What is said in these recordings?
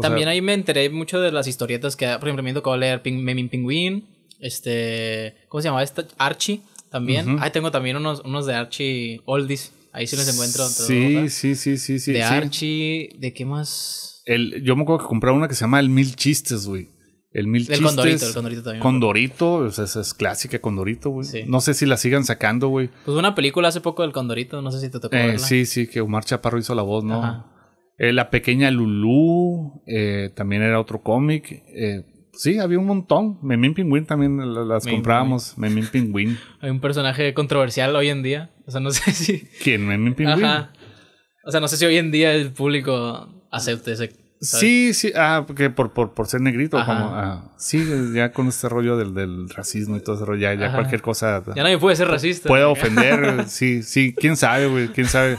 También ahí me enteré mucho de las historietas que, por ejemplo, me tocó leer Meming Pingüín, este, ¿cómo se llamaba esta? Archie, también. Ahí tengo también unos, unos de Archie Oldies, ahí sí los encuentro. Sí, sí, sí, sí, sí. De Archie, ¿de qué más? El, yo me acuerdo que compré una que se llama El Mil Chistes, güey. El Mil Chistes. el Condorito, el Condorito también. Condorito, o sea, esa es clásica Condorito, güey. No sé si la sigan sacando, güey. Pues una película hace poco del Condorito, no sé si te tocó eh, Sí, sí, que Omar Chaparro hizo la voz, ¿no? Ajá. Eh, la pequeña Lulu... Eh, también era otro cómic. Eh, sí, había un montón. Memín Pingüín también las comprábamos. Pingüín. Memín Hay un personaje controversial hoy en día. O sea, no sé si. ¿Quién? Memín Pingüín. Ajá. O sea, no sé si hoy en día el público acepte ese. Sí, sí, ah, porque por, por, por ser negrito, como, ah, sí, ya con este rollo del, del racismo y todo ese rollo, ya, ya cualquier cosa. Ya nadie puede ser racista. Puede ofender, sí, sí, quién sabe, güey, quién sabe.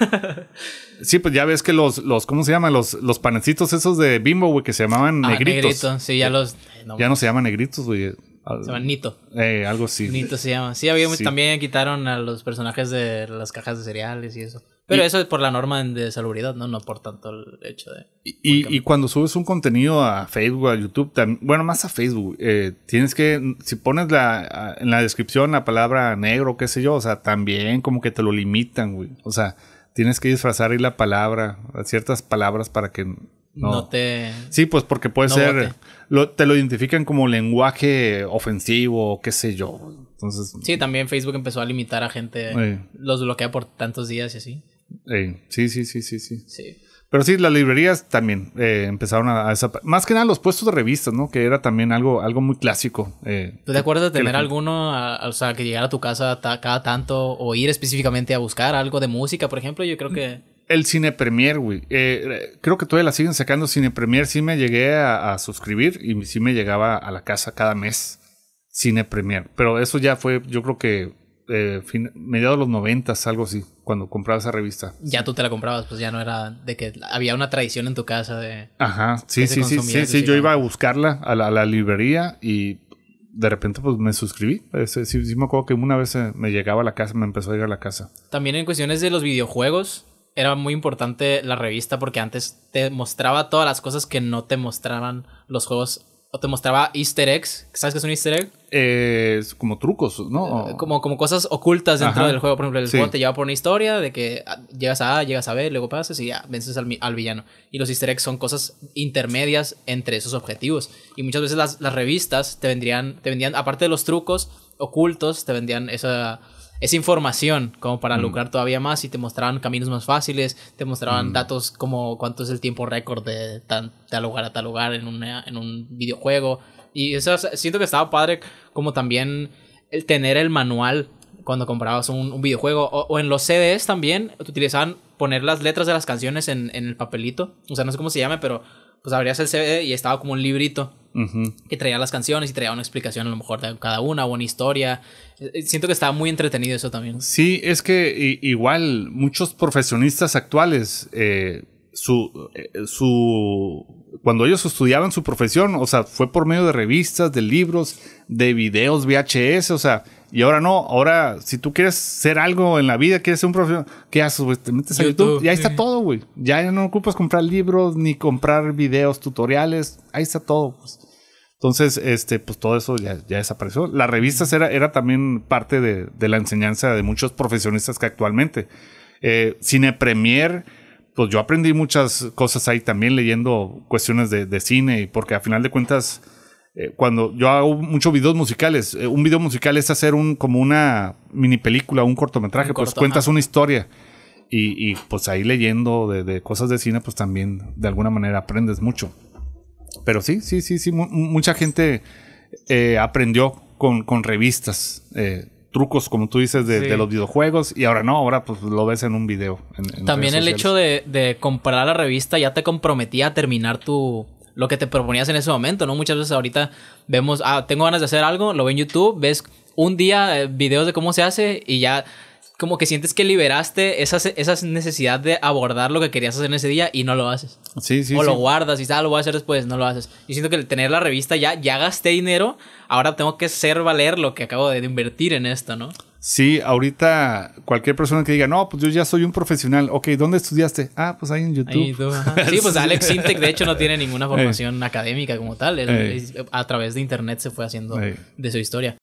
Sí, pues ya ves que los, los ¿cómo se llaman? Los, los panecitos esos de Bimbo, güey, que se llamaban ah, negritos. sí, ya los... ya no se llaman negritos, güey. Se llaman Nito. Eh, algo así. Nito se llama. Sí, había, también quitaron a los personajes de las cajas de cereales y eso. Pero eso es por la norma de salubridad, ¿no? No por tanto el hecho de... Y, cuando subes un contenido a Facebook, a YouTube, bueno, más a Facebook, eh, tienes que, si pones la, en la descripción la palabra negro, qué sé yo, o sea, también como que te lo limitan, güey. O sea, tienes que disfrazar ahí la palabra, ciertas palabras para que no, te. Sí, pues porque puede ser. te lo identifican como lenguaje ofensivo o qué sé yo. Entonces. Sí, también Facebook empezó a limitar a gente. Los bloquea por tantos días y así. Sí, sí, sí, sí, sí. Sí. Pero sí, las librerías también eh, empezaron a, Más que nada los puestos de revistas, ¿no? Que era también algo, algo muy clásico. Eh, ¿Tú te acuerdas de tener alguno, o sea, que llegara a tu casa cada tanto o ir específicamente a buscar algo de música, por ejemplo? Yo creo que... El Cine Premier, güey. Eh, eh, creo que todavía la siguen sacando. Cine Premier sí me llegué a, a suscribir y sí me llegaba a la casa cada mes. Cine Premier. Pero eso ya fue, yo creo que eh, mediados de los noventas, algo así, cuando compraba esa revista. Ya tú te la comprabas, pues ya no era de que había una tradición en tu casa de... Ajá, sí, sí, sí, sí, yo iba a buscarla a la, librería y de repente pues me suscribí. Sí, sí, me acuerdo que una vez eh, me llegaba a la casa, me empezó a llegar a la casa. También en cuestiones de los videojuegos, era muy importante la revista porque antes te mostraba todas las cosas que no te mostraban los juegos o te mostraba easter eggs. ¿Sabes qué es un easter egg? Eh, es... como trucos, ¿no? Eh, como, como cosas ocultas dentro del juego. Por ejemplo, el juego te lleva por una historia de que ah, llegas a A, llegas a B, luego pasas y ya, vences al, villano. Y los easter eggs son cosas intermedias entre esos objetivos. Y muchas veces las, las revistas te vendrían, te vendían, aparte de los trucos ocultos, te vendían esa es información como para lucrar todavía más y te mostraban caminos más fáciles, te mostraban datos como cuánto es el tiempo récord de tal lugar a tal lugar en, en un videojuego. Y eso, siento que estaba padre como también el tener el manual cuando comprabas un, videojuego o, en los CDs también utilizaban poner las letras de las canciones en, en el papelito, o sea, no sé cómo se llama, pero pues abrías el CD y estaba como un librito que traía las canciones y traía una explicación a lo mejor de cada una buena una historia. Eh, eh, siento que estaba muy entretenido eso también. Sí, es que igual muchos profesionistas actuales eh, su, eh, su, cuando ellos estudiaban su profesión, o sea, fue por medio de revistas, de libros, de videos VHS, o sea, y ahora no, ahora si tú quieres ser algo en la vida, quieres ser un profesional, ¿qué haces, Te metes a YouTube, y ahí está todo, güey. Ya no ocupas comprar libros ni comprar videos, tutoriales, ahí está todo, pues. Entonces, este, pues todo eso ya, ya desapareció. Las revistas era, era también parte de, de la enseñanza de muchos profesionistas que actualmente. Eh, Cine Premier, pues yo aprendí muchas cosas ahí también leyendo cuestiones de, de cine, porque a final de cuentas, eh, cuando yo hago muchos videos musicales, eh, un video musical es hacer un como una mini película, un cortometraje, pues cuentas una historia. Y, pues ahí leyendo de, cosas de cine, pues también de alguna manera aprendes mucho. Pero sí, sí, sí, sí, mucha gente eh, aprendió con, con revistas. Eh, trucos, como tú dices, de, los videojuegos. Y ahora no, ahora pues lo ves en un video. También el hecho de, comprar la revista ya te comprometía a terminar tu, lo que te proponías en ese momento, ¿no? Muchas veces ahorita vemos, ah, tengo ganas de hacer algo, lo veo en YouTube, ves un día eh, videos de cómo se hace y ya como que sientes que liberaste esa, necesidad de abordar lo que querías hacer en ese día y no lo haces. Sí, sí. O lo guardas y tal ah, lo voy a hacer después, no lo haces. y siento que el tener la revista ya, ya gasté dinero, ahora tengo que hacer valer lo que acabo de invertir en esto, ¿no? Sí, ahorita cualquier persona que diga, no, pues yo ya soy un profesional. Ok, ¿dónde estudiaste? Ah, pues ahí en YouTube. sí, pues Alex Intec, de hecho, no tiene ninguna formación académica como tal. A través de internet se fue haciendo de su historia.